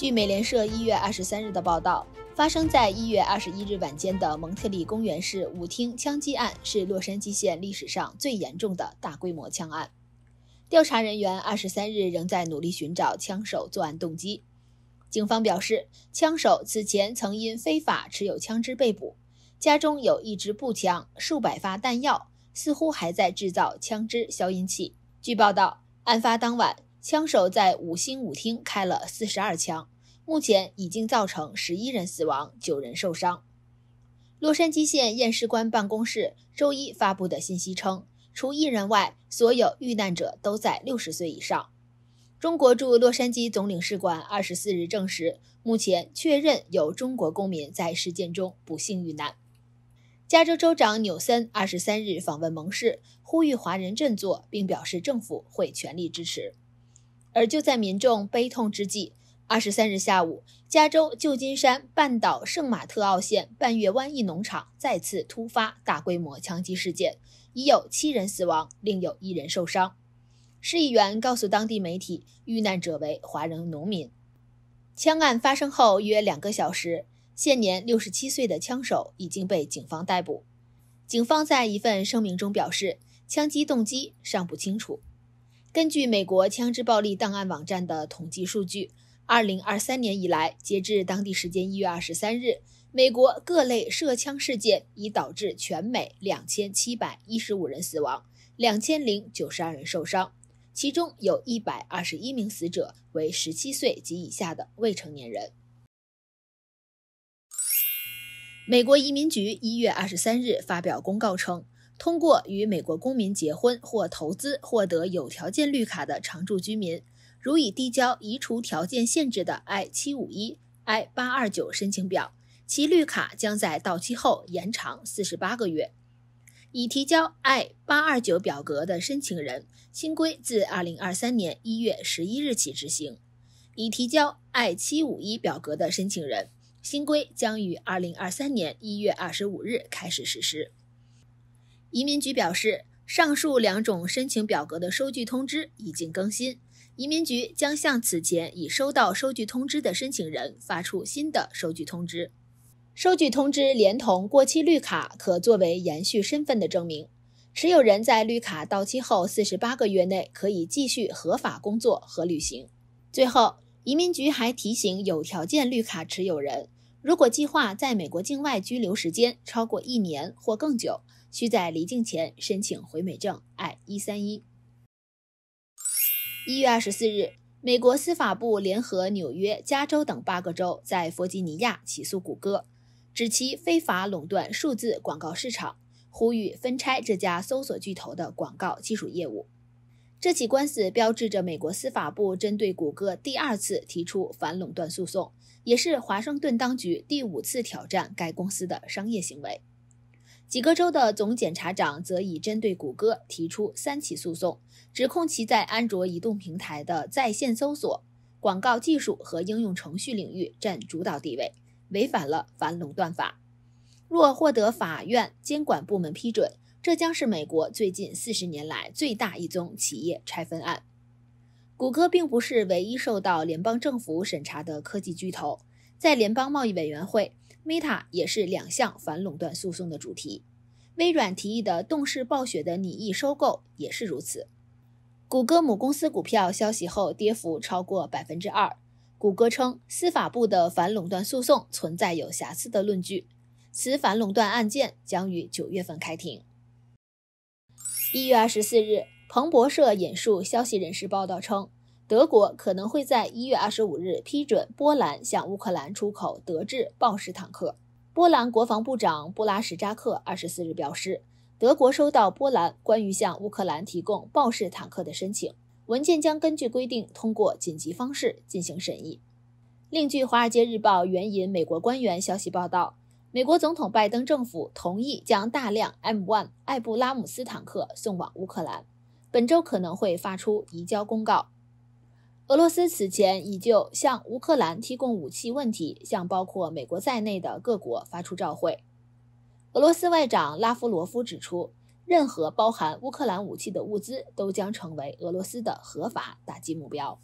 据美联社一月二十三日的报道，发生在一月二十一日晚间的蒙特利公园市舞厅枪击案是洛杉矶县历史上最严重的大规模枪案。调查人员二十三日仍在努力寻找枪手作案动机。警方表示，枪手此前曾因非法持有枪支被捕，家中有一支步枪、数百发弹药，似乎还在制造枪支消音器。据报道，案发当晚。枪手在五星舞厅开了四十二枪，目前已经造成十一人死亡，九人受伤。洛杉矶县验尸官办公室周一发布的信息称，除一人外，所有遇难者都在六十岁以上。中国驻洛杉矶总领事馆二十四日证实，目前确认有中国公民在事件中不幸遇难。加州州长纽森二十三日访问蒙市，呼吁华人振作，并表示政府会全力支持。而就在民众悲痛之际，二十三日下午，加州旧金山半岛圣马特奥县半月湾一农场再次突发大规模枪击事件，已有七人死亡，另有一人受伤。市议员告诉当地媒体，遇难者为华人农民。枪案发生后约两个小时，现年六十七岁的枪手已经被警方逮捕。警方在一份声明中表示，枪击动机尚不清楚。根据美国枪支暴力档案网站的统计数据，二零二三年以来，截至当地时间一月二十三日，美国各类涉枪事件已导致全美两千七百一十五人死亡，两千零九十二人受伤，其中有一百二十一名死者为十七岁及以下的未成年人。美国移民局一月二十三日发表公告称。通过与美国公民结婚或投资获得有条件绿卡的常住居民，如已递交移除条件限制的 I-751、I-829 申请表，其绿卡将在到期后延长四十八个月。已提交 I-829 表格的申请人，新规自2023年1月11日起执行；已提交 I-751 表格的申请人，新规将于2023年1月25日开始实施。移民局表示，上述两种申请表格的收据通知已经更新。移民局将向此前已收到收据通知的申请人发出新的收据通知。收据通知连同过期绿卡可作为延续身份的证明。持有人在绿卡到期后四十八个月内可以继续合法工作和旅行。最后，移民局还提醒有条件绿卡持有人，如果计划在美国境外居留时间超过一年或更久。需在离境前申请回美证 I 一三一。一月二十四日，美国司法部联合纽约、加州等八个州，在弗吉尼亚起诉谷歌，指其非法垄断数字广告市场，呼吁分拆这家搜索巨头的广告技术业务。这起官司标志着美国司法部针对谷歌第二次提出反垄断诉讼，也是华盛顿当局第五次挑战该公司的商业行为。几个州的总检察长则已针对谷歌提出三起诉讼，指控其在安卓移动平台的在线搜索广告技术和应用程序领域占主导地位，违反了反垄断法。若获得法院监管部门批准，这将是美国最近四十年来最大一宗企业拆分案。谷歌并不是唯一受到联邦政府审查的科技巨头，在联邦贸易委员会。Meta 也是两项反垄断诉讼的主题，微软提议的动视暴雪的拟议收购也是如此。谷歌母公司股票消息后跌幅超过百分之二。谷歌称，司法部的反垄断诉讼存在有瑕疵的论据。此反垄断案件将于九月份开庭。一月二十四日，彭博社引述消息人士报道称。德国可能会在一月二十五日批准波兰向乌克兰出口德制豹式坦克。波兰国防部长布拉什扎克二十四日表示，德国收到波兰关于向乌克兰提供豹式坦克的申请文件，将根据规定通过紧急方式进行审议。另据《华尔街日报》援引美国官员消息报道，美国总统拜登政府同意将大量 M1 艾布拉姆斯坦克送往乌克兰，本周可能会发出移交公告。俄罗斯此前已就向乌克兰提供武器问题向包括美国在内的各国发出召会。俄罗斯外长拉夫罗夫指出，任何包含乌克兰武器的物资都将成为俄罗斯的合法打击目标。